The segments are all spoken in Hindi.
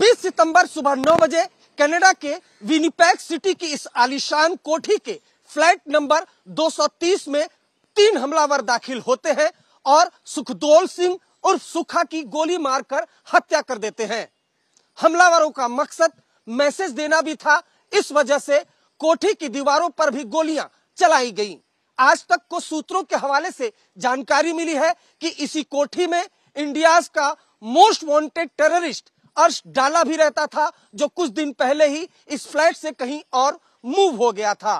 20 सितंबर सुबह 9 बजे कनाडा के विनीपैक सिटी की इस आलिशान कोठी के फ्लैट नंबर 230 में तीन हमलावर दाखिल होते हैं और सुखदोल सिंह उर्फ सुखा की गोली मारकर हत्या कर देते हैं हमलावरों का मकसद मैसेज देना भी था इस वजह से कोठी की दीवारों पर भी गोलियां चलाई गईं। आज तक को सूत्रों के हवाले से जानकारी मिली है कि इसी कोठी में इंडिया का मोस्ट वांटेड टेररिस्ट अर्श डाला भी रहता था जो कुछ दिन पहले ही इस फ्लैट से कहीं और मूव हो गया था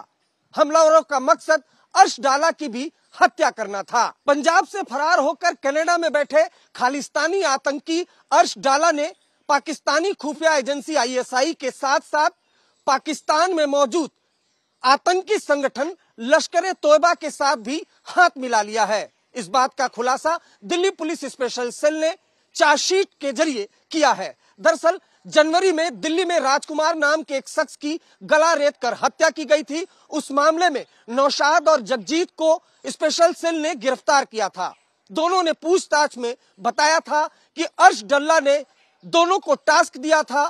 हमलावरों का मकसद अर्श डाला की भी हत्या करना था पंजाब से फरार होकर कनाडा में बैठे खालिस्तानी आतंकी अर्श डाला ने पाकिस्तानी खुफिया एजेंसी आईएसआई के साथ साथ पाकिस्तान में मौजूद आतंकी संगठन लश्कर तोयबा के साथ भी हाथ मिला लिया है इस बात का खुलासा दिल्ली पुलिस स्पेशल सेल ने चार्जशीट के जरिए किया है दरअसल जनवरी में दिल्ली में राजकुमार नाम के एक शख्स की गला रेत कर हत्या की गई थी उस मामले में नौशाद और जगजीत को स्पेशल सेल ने गिरफ्तार किया था दोनों ने पूछताछ में बताया था कि अर्श डल्ला ने दोनों को टास्क दिया था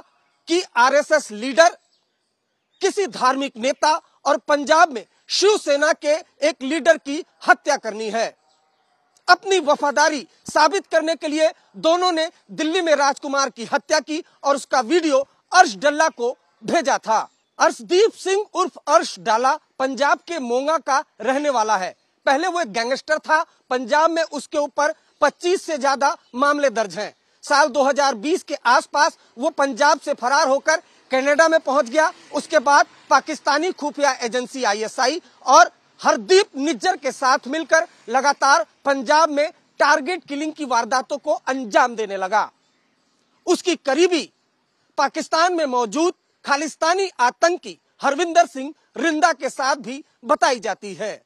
कि आरएसएस लीडर किसी धार्मिक नेता और पंजाब में शिवसेना के एक लीडर की हत्या करनी है अपनी वफादारी साबित करने के लिए दोनों ने दिल्ली में राजकुमार की हत्या की और उसका वीडियो अर्श डल्ला को भेजा था अर्शदीप सिंह उर्फ अर्श डाला पंजाब के मोंगा का रहने वाला है पहले वो एक गैंगस्टर था पंजाब में उसके ऊपर 25 से ज्यादा मामले दर्ज हैं। साल 2020 के आसपास वो पंजाब से फरार होकर कनाडा में पहुंच गया उसके बाद पाकिस्तानी खुफिया एजेंसी आईएसआई और हरदीप निज्जर के साथ मिलकर लगातार पंजाब में टारगेट किलिंग की वारदातों को अंजाम देने लगा उसकी करीबी पाकिस्तान में मौजूद खालिस्तानी आतंकी हरविंदर सिंह रिंदा के साथ भी बताई जाती है